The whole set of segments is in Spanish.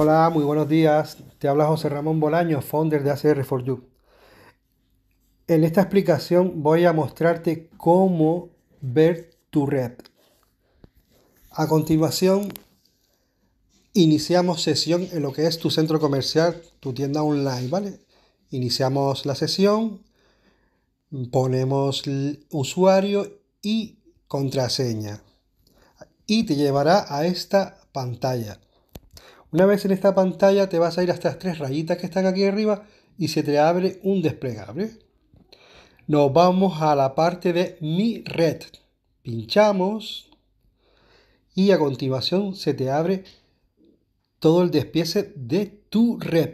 Hola, muy buenos días. Te habla José Ramón Bolaño, founder de acr 4 u En esta explicación voy a mostrarte cómo ver tu red. A continuación, iniciamos sesión en lo que es tu centro comercial, tu tienda online, ¿vale? Iniciamos la sesión, ponemos usuario y contraseña y te llevará a esta pantalla. Una vez en esta pantalla te vas a ir hasta las tres rayitas que están aquí arriba y se te abre un desplegable. Nos vamos a la parte de Mi Red. Pinchamos y a continuación se te abre todo el despiece de tu red.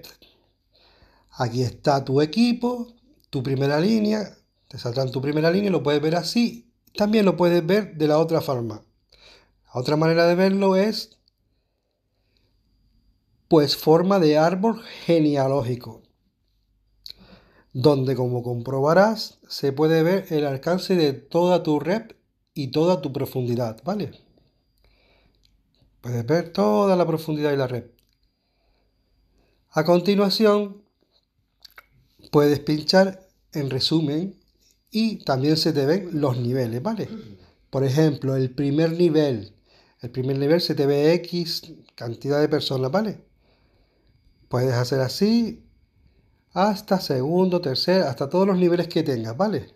Aquí está tu equipo, tu primera línea, te saltan tu primera línea, lo puedes ver así, también lo puedes ver de la otra forma. Otra manera de verlo es pues forma de árbol genealógico, donde como comprobarás se puede ver el alcance de toda tu red y toda tu profundidad, ¿vale? Puedes ver toda la profundidad de la red. A continuación, puedes pinchar en resumen y también se te ven los niveles, ¿vale? Por ejemplo, el primer nivel. El primer nivel se te ve X cantidad de personas, ¿vale? Puedes hacer así hasta segundo, tercer, hasta todos los niveles que tengas, ¿vale?